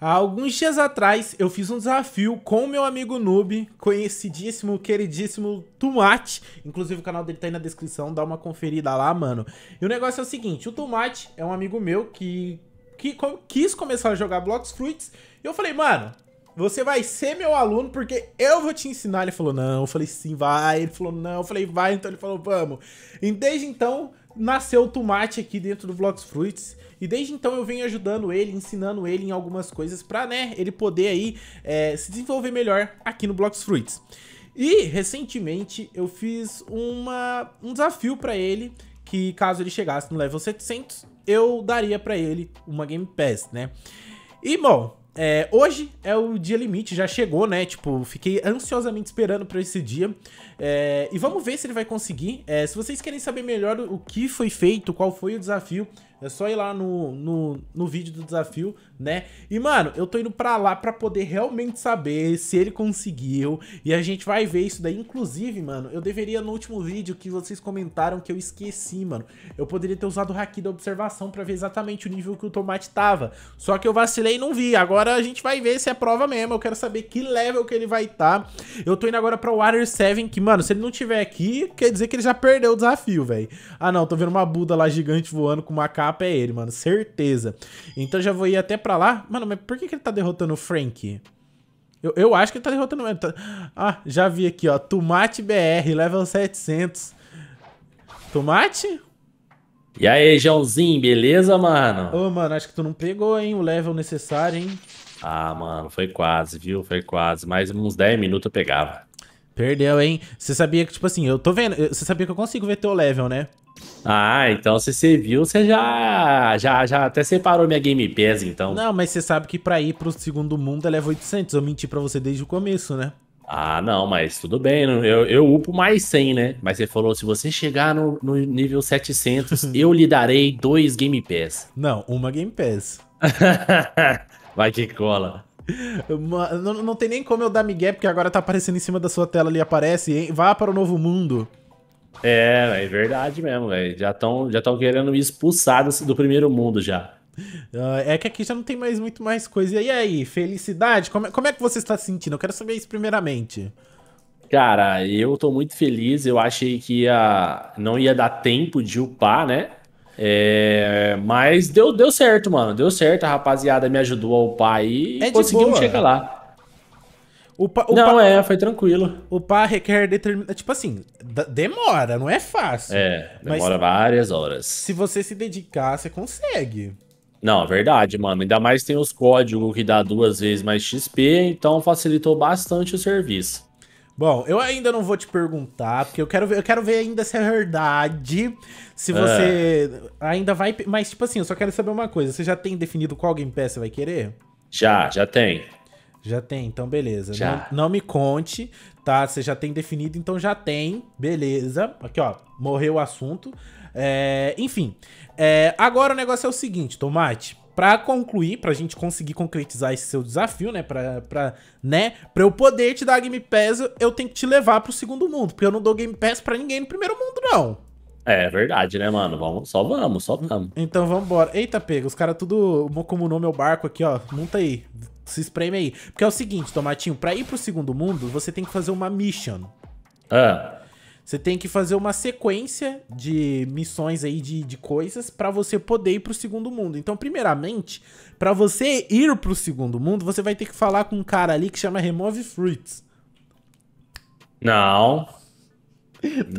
Há alguns dias atrás, eu fiz um desafio com o meu amigo Noob, conhecidíssimo, queridíssimo Tomate. Inclusive, o canal dele tá aí na descrição, dá uma conferida lá, mano. E o negócio é o seguinte, o Tomate é um amigo meu que, que quis começar a jogar Blox Fruits. E eu falei, mano, você vai ser meu aluno porque eu vou te ensinar. Ele falou, não. Eu falei, sim, vai. Ele falou, não. Eu falei, vai. Então ele falou, vamos. E desde então nasceu o tomate aqui dentro do Vlogs Fruits. E desde então eu venho ajudando ele, ensinando ele em algumas coisas pra, né, ele poder aí é, se desenvolver melhor aqui no Vlogs Fruits. E recentemente eu fiz uma, um desafio pra ele, que caso ele chegasse no level 700, eu daria pra ele uma Game Pass, né? E, bom, é, hoje é o dia limite, já chegou, né? Tipo, fiquei ansiosamente esperando para esse dia. É, e vamos ver se ele vai conseguir. É, se vocês querem saber melhor o que foi feito, qual foi o desafio, é só ir lá no, no, no vídeo do desafio, né? E, mano, eu tô indo pra lá pra poder realmente saber se ele conseguiu. E a gente vai ver isso daí. Inclusive, mano, eu deveria no último vídeo que vocês comentaram que eu esqueci, mano. Eu poderia ter usado o haki da observação pra ver exatamente o nível que o tomate tava. Só que eu vacilei e não vi. Agora a gente vai ver se é prova mesmo. Eu quero saber que level que ele vai estar. Tá. Eu tô indo agora pra Water 7, que, mano, se ele não tiver aqui, quer dizer que ele já perdeu o desafio, velho. Ah, não, tô vendo uma Buda lá gigante voando com uma capa mapa é ele, mano. Certeza. Então já vou ir até pra lá. Mano, mas por que, que ele tá derrotando o Frank? Eu, eu acho que ele tá derrotando mesmo. Tá- ah, já vi aqui, ó. Tomate BR, level 700. Tomate? E aí, Joãozinho, beleza, mano? Ô, mano, acho que tu não pegou, hein, o level necessário, hein? Ah, mano, foi quase, viu? Foi quase. Mais uns 10 minutos eu pegava. Perdeu, hein? Você sabia que, tipo assim, eu tô vendo. Você sabia que eu consigo ver teu level, né? Ah, então se você viu, você já, já, já até separou minha Game Pass, então. Não, mas você sabe que pra ir pro segundo mundo é level 800. Eu menti pra você desde o começo, né? Ah, não, mas tudo bem. Né? Eu, eu upo mais 100, né? Mas você falou, se você chegar no, no nível 700, eu lhe darei dois Game Pass. Não, uma Game Pass. Vai que cola. Não, não tem nem como eu dar migué, porque agora tá aparecendo em cima da sua tela ali, aparece, hein? Vá para o novo mundo. É, é verdade mesmo, velho. Já estão já tão querendo me expulsar do, do primeiro mundo já. Uh, é que aqui já não tem mais muito mais coisa. E aí, felicidade? Como é, como é que você está se sentindo? Eu quero saber isso primeiramente. Cara, eu tô muito feliz. Eu achei que ia, não ia dar tempo de upar, né? É, mas deu, deu certo, mano. Deu certo, a rapaziada me ajudou a upar aí é e conseguimos chegar lá. O pa, o não, pa, é, foi tranquilo. O pá requer determinada. Tipo assim, demora, não é fácil. É, demora várias horas. Se você se dedicar, você consegue. Não, é verdade, mano. Ainda mais tem os códigos que dá duas vezes mais XP, então facilitou bastante o serviço. Bom, eu ainda não vou te perguntar, porque eu quero ver, eu quero ver ainda se é verdade. Se é. você ainda vai. Mas, tipo assim, eu só quero saber uma coisa. Você já tem definido qual Game Pass você vai querer? Já, já tem. Já tem, então beleza. Já. Não, não me conte, tá? Você já tem definido, então já tem. Beleza. Aqui, ó. Morreu o assunto. É, enfim. É, agora o negócio é o seguinte, Tomate. Para concluir, para a gente conseguir concretizar esse seu desafio, né? Para pra, né? pra eu poder te dar Game Pass, eu tenho que te levar pro segundo mundo. Porque eu não dou Game Pass para ninguém no primeiro mundo, não. É verdade, né, mano? Vamos, só vamos, só vamos. Então vamos embora. Eita, pega, os caras tudo comunou meu barco aqui, ó. Monta aí. Se espreme aí. Porque é o seguinte, Tomatinho, pra ir pro segundo mundo, você tem que fazer uma mission. Ah. Você tem que fazer uma sequência de missões aí de, de coisas para você poder ir pro segundo mundo. Então, primeiramente, para você ir pro segundo mundo, você vai ter que falar com um cara ali que chama Remove Fruits. Não.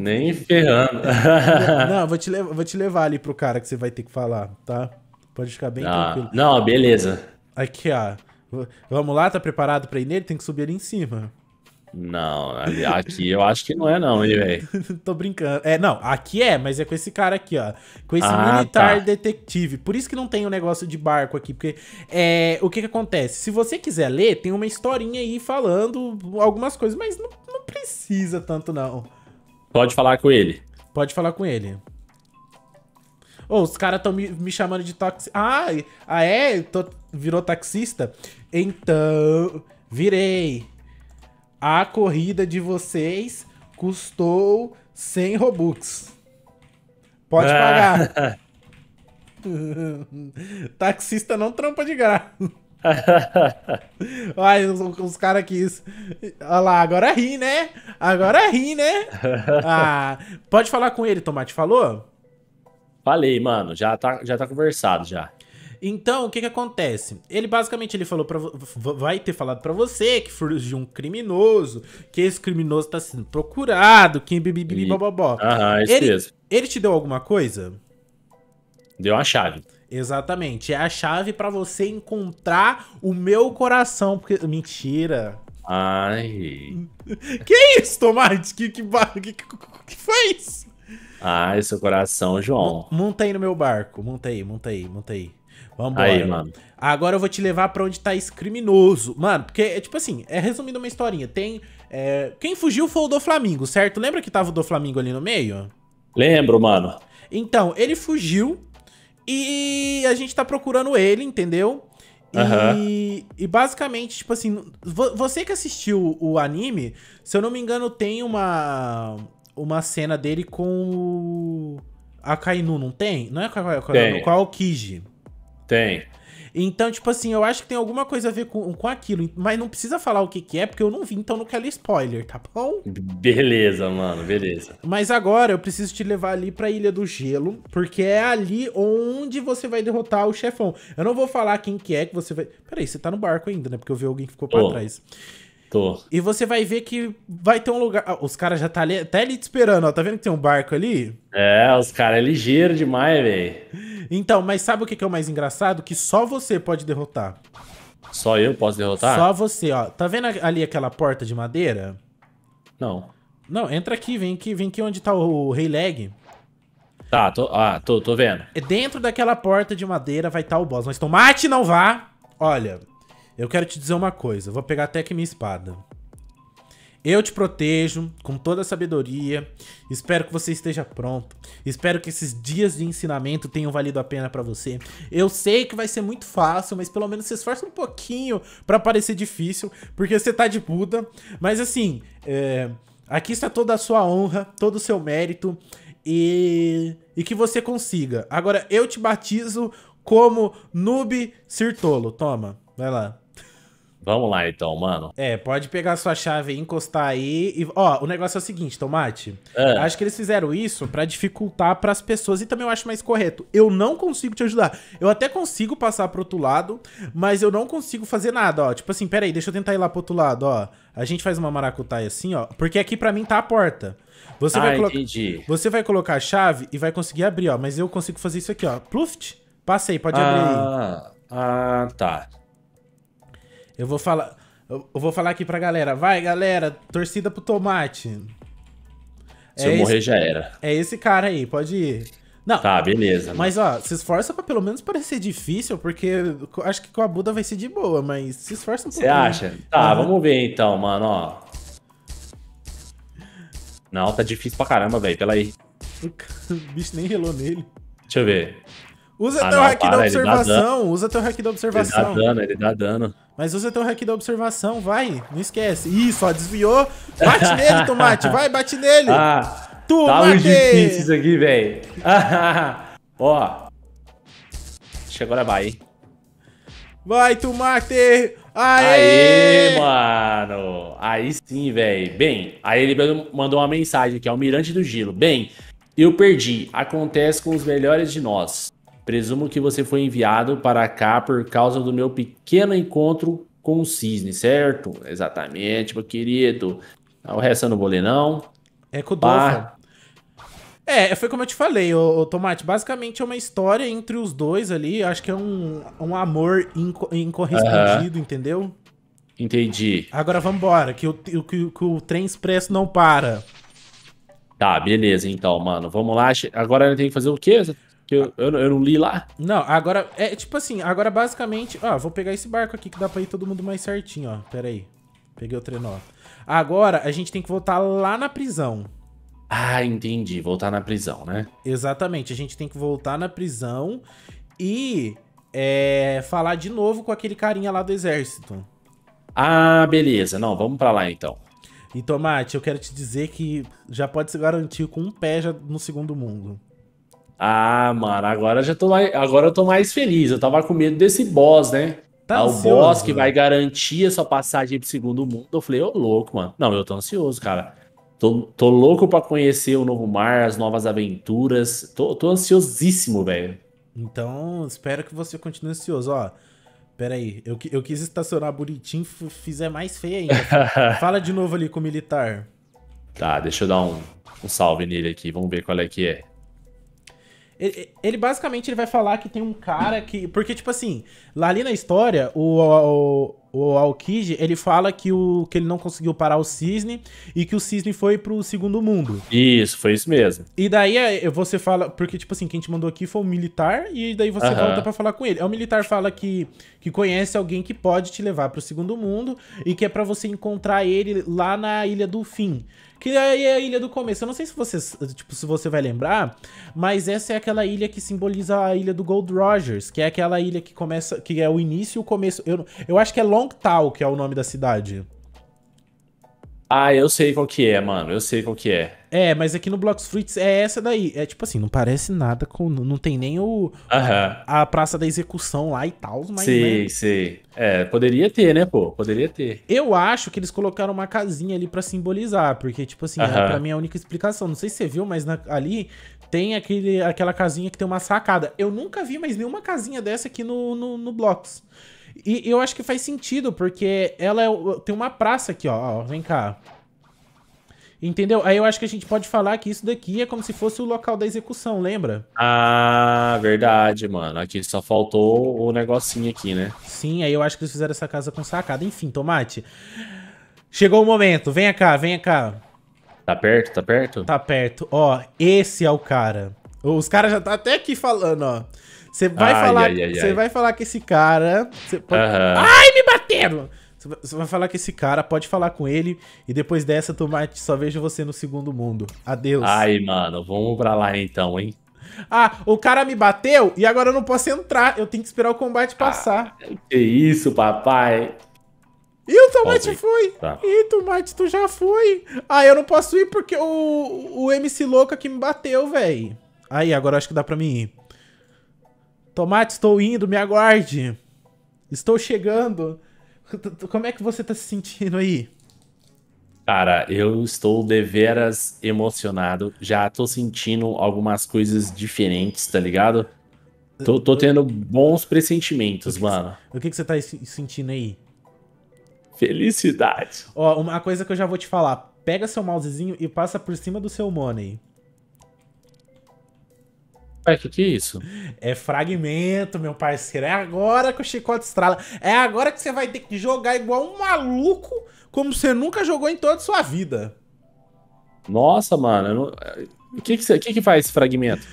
Nem ferrando. Não, vou te, levar, vou te levar ali pro cara que você vai ter que falar, tá? Pode ficar bem ah, tranquilo. Não, beleza. Aqui, ó. Vamos lá, tá preparado pra ir nele? Tem que subir ali em cima. Não, aqui eu acho que não é, não, hein, velho? Tô brincando. É, não, aqui é, mas é com esse cara aqui, ó. Com esse ah, tá. militar tá. detetive. Por isso que não tem o um negócio de barco aqui, porque é, o que que acontece? Se você quiser ler, tem uma historinha aí falando algumas coisas, mas não, não precisa tanto, não. Pode falar com ele. Pode falar com ele. Ô, oh, os caras estão me, me, chamando de taxista. Ah, ah, é? Tô, virou taxista? Então, virei. A corrida de vocês custou 100 Robux. Pode ah. pagar. Taxista não trampa de graça. Olha, os, os caras aqui. Olha lá, agora ri, né? Agora ri, né? Ah, pode falar com ele, Tomate. Falou? Falei, mano. Já tá, já tá conversado já. Então, o que que acontece? Ele basicamente ele falou para vai ter falado para você que fugiu um criminoso, que esse criminoso tá sendo procurado, que bibibi Ah, isso ele, mesmo. Ele te deu alguma coisa? Deu a chave. Exatamente, é a chave para você encontrar o meu coração, porque mentira. Ai. Que isso, Tomate? Que que, que, que foi isso? Ai, seu coração, João. Monta aí no meu barco, monta aí, monta aí, monta aí. Vambora. Aí, mano. Agora eu vou te levar para onde tá esse criminoso. Mano, porque, é, tipo assim, é resumindo uma historinha. Tem. É, quem fugiu foi o do Flamengo, certo? Lembra que tava o do Flamengo ali no meio? Lembro, mano. Então, ele fugiu e a gente tá procurando ele, entendeu? Uhum. E, basicamente, tipo assim, você que assistiu o anime, se eu não me engano, tem uma, uma cena dele com A Kainu, não tem? Não é com a, com a, com a Kiji. Tem. Então, tipo assim, eu acho que tem alguma coisa a ver com, com aquilo, mas não precisa falar o que, que é, porque eu não vi, então não quero spoiler, tá bom? Beleza, mano, beleza. Mas agora eu preciso te levar ali pra Ilha do Gelo, porque é ali onde você vai derrotar o chefão. Eu não vou falar quem que é que você vai. Peraí, você tá no barco ainda, né? Porque eu vi alguém que ficou pra oh. trás. Tô. E você vai ver que vai ter um lugar. Ah, os caras já tá ali, até ali te esperando, ó. Tá vendo que tem um barco ali? É, os caras é ligeiro demais, velho. Então, mas sabe o que, é o mais engraçado? Que só você pode derrotar. Só eu posso derrotar? Só você, ó. Tá vendo ali aquela porta de madeira? Não. Não, entra aqui, vem aqui, vem aqui onde tá o, o Rei Leg. Tá, tô, ah, tô, tô vendo. Dentro daquela porta de madeira vai estar tá o boss. Mas tomate não vá. Olha, eu quero te dizer uma coisa, vou pegar até que minha espada. Eu te protejo com toda a sabedoria. Espero que você esteja pronto. Espero que esses dias de ensinamento tenham valido a pena para você. Eu sei que vai ser muito fácil, mas pelo menos se esforça um pouquinho para parecer difícil, porque você tá de Buda. Mas assim, é... aqui está toda a sua honra, todo o seu mérito e, e que você consiga. Agora eu te batizo como Noob Sirtolo. Toma, vai lá. Vamos lá então, mano. É, pode pegar sua chave e encostar aí. E, ó, o negócio é o seguinte, Tomate. É. Acho que eles fizeram isso para dificultar para as pessoas e também eu acho mais correto. Eu não consigo te ajudar. Eu até consigo passar pro outro lado, mas eu não consigo fazer nada, ó. Tipo assim, pera aí, deixa eu tentar ir lá pro outro lado, ó. A gente faz uma maracutaia assim, ó. Porque aqui para mim tá a porta. Você, ah, vai colocar, você vai colocar a chave e vai conseguir abrir, ó. Mas eu consigo fazer isso aqui, ó. Pluft. Passei, pode ah, abrir aí. Ah, tá. Eu vou falar. Eu vou falar aqui pra galera. Vai, galera, torcida pro tomate. É se é eu esse, morrer, já era. É esse cara aí, pode ir. Não, tá, beleza. Mas, né? ó, se esforça pra pelo menos parecer difícil, porque acho que com a Buda vai ser de boa, mas se esforça um pouco. Você acha? Tá, uhum. vamos ver então, mano, ó. Não, tá difícil pra caramba, velho. Pela aí. O bicho nem relou nele. Deixa eu ver. Usa ah, teu não, hack para, da observação. Usa teu hack da observação. Ele dá dano, ele dá dano. Mas você tem o hack da observação, vai, não esquece. Isso, ó, desviou. Bate nele, Tomate, vai, bate nele. Ah, tomate. Tá difícil isso aqui, velho. ó. Acho que agora vai, hein. Vai, Tomate. Aê! Aê, mano. Aí sim, velho. Bem, aí ele mandou uma mensagem aqui, Almirante do Gilo. Bem, eu perdi. Acontece com os melhores de nós. Presumo que você foi enviado para cá por causa do meu pequeno encontro com o cisne, certo? Exatamente, meu querido. Tá o resto eu não vou ler, não. É com o É, foi como eu te falei, ô, ô, Tomate. Basicamente é uma história entre os dois ali. Acho que é um, um amor inco incorrespondido, uhum. entendeu? Entendi. Agora vambora, que o, que, que o trem expresso não para. Tá, beleza, então, mano. Vamos lá. Agora tem que fazer o quê? Eu, eu, eu, não li lá? Não, agora. É tipo assim, agora basicamente. Ó, vou pegar esse barco aqui que dá pra ir todo mundo mais certinho, ó. Pera aí. Peguei o trenó. Agora a gente tem que voltar lá na prisão. Ah, entendi. Voltar na prisão, né? Exatamente. A gente tem que voltar na prisão e é, falar de novo com aquele carinha lá do exército. Ah, beleza. Não, vamos pra lá então. E Tomate, eu quero te dizer que já pode se garantir com um pé já no segundo mundo. Ah, mano, agora já tô agora eu tô mais feliz. Eu tava com medo desse boss, né? Tá ah, o boss que né? vai garantir a sua passagem pro segundo mundo. Eu falei, ô oh, louco, mano. Não, eu tô ansioso, cara. Tô, tô louco para conhecer o novo mar, as novas aventuras. Tô, tô ansiosíssimo, velho. Então, espero que você continue ansioso, ó. Pera aí, eu, eu quis estacionar bonitinho, fizer é mais feio ainda. Fala de novo ali com o militar. Tá, deixa eu dar um, um salve nele aqui, vamos ver qual é que é. Ele, ele, basicamente ele vai falar que tem um cara que. Porque, tipo assim, lá ali na história, o, o, o ele fala que, o, que ele não conseguiu parar o cisne e que o cisne foi pro segundo mundo. Isso, foi isso mesmo. E daí é, você fala. Porque, tipo assim, quem te mandou aqui foi o um militar, e daí você volta pra falar com ele. É, o militar fala que que conhece alguém que pode te levar para o segundo mundo e que é para você encontrar ele lá na Ilha do Fim. Que aí é a Ilha do Começo. Eu não sei se você, tipo, se você vai lembrar, mas essa é aquela ilha que simboliza a ilha do Gold Rogers, que é aquela ilha que começa, que é o início e o começo. Eu, eu acho que é Long Tal, que é o nome da cidade. Ah, eu sei qual que é, mano. Eu sei qual que é. É, mas aqui no Blocks Fruits é essa daí. É tipo assim, não parece nada com. Não tem nem o. A, a Praça da Execução lá e tal, mas. Sei, né? sei. É, poderia ter, né, pô? Poderia ter. Eu acho que eles colocaram uma casinha ali para simbolizar, porque, tipo assim, é, Aham. é, pra mim é a única explicação. Não sei se você viu, mas na, ali tem aquele, aquela casinha que tem uma sacada. Eu nunca vi mais nenhuma casinha dessa aqui no, no, no Blocks. E eu acho que faz sentido, porque ela é, tem uma praça aqui, ó, ó. Vem cá. Entendeu? Aí eu acho que a gente pode falar que isso daqui é como se fosse o local da execução, lembra? Ah, verdade, mano. Aqui só faltou o negocinho aqui, né? Sim, aí eu acho que eles fizeram essa casa com sacada. Enfim, Tomate. Chegou o momento. Venha cá, venha cá. Tá perto, tá perto? Tá perto. Ó, esse é o cara. Os caras já tá até aqui falando, ó. Você vai, ai, falar, ai, ai, você vai falar que esse cara. Pode... Uhum. Ai, me bateram! Você vai falar que esse cara pode falar com ele e depois dessa, Tomate, só vejo você no segundo mundo. Adeus. Ai, mano, vamos pra lá então, hein? Ah, o cara me bateu e agora eu não posso entrar. Eu tenho que esperar o combate ah, passar. Ah, que isso, papai. E o Tomate Pobre. foi. Tá. Ih, Tomate, tu já foi. Ah, eu não posso ir porque o, o MC louca que me bateu, velho. Aí, agora acho que dá pra mim ir. Tomate, estou indo, me aguarde. Estou chegando. Como é que você está se sentindo aí? Cara, eu estou deveras emocionado. Já tô sentindo algumas coisas diferentes, tá ligado? Tô, tô tendo bons pressentimentos, o que mano. Que, o que, que você tá sentindo aí? Felicidade. Ó, uma coisa que eu já vou te falar. Pega seu mousezinho e passa por cima do seu money. O que que é isso? É fragmento, meu parceiro. É agora que o chicote estrala. É agora que você vai ter que jogar igual um maluco como você nunca jogou em toda a sua vida. Nossa, mano. O é, que que, que que faz fragmento?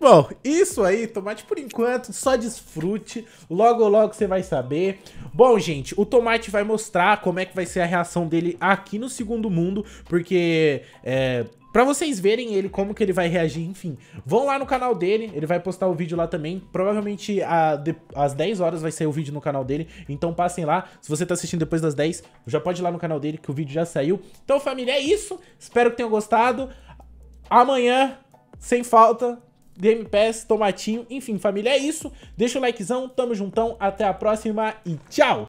Bom, isso aí, tomate por enquanto, só desfrute. Logo, logo você vai saber. Bom, gente, o tomate vai mostrar como é que vai ser a reação dele aqui no segundo mundo, porque é, Pra vocês verem ele, como que ele vai reagir, enfim. Vão lá no canal dele, ele vai postar o vídeo lá também. Provavelmente a, de, às 10 horas vai sair o vídeo no canal dele, então passem lá. Se você tá assistindo depois das 10, já pode ir lá no canal dele que o vídeo já saiu. Então, família, é isso. Espero que tenham gostado. Amanhã, sem falta, Game Pass, Tomatinho. Enfim, família, é isso. Deixa o likezão, tamo juntão, até a próxima e tchau!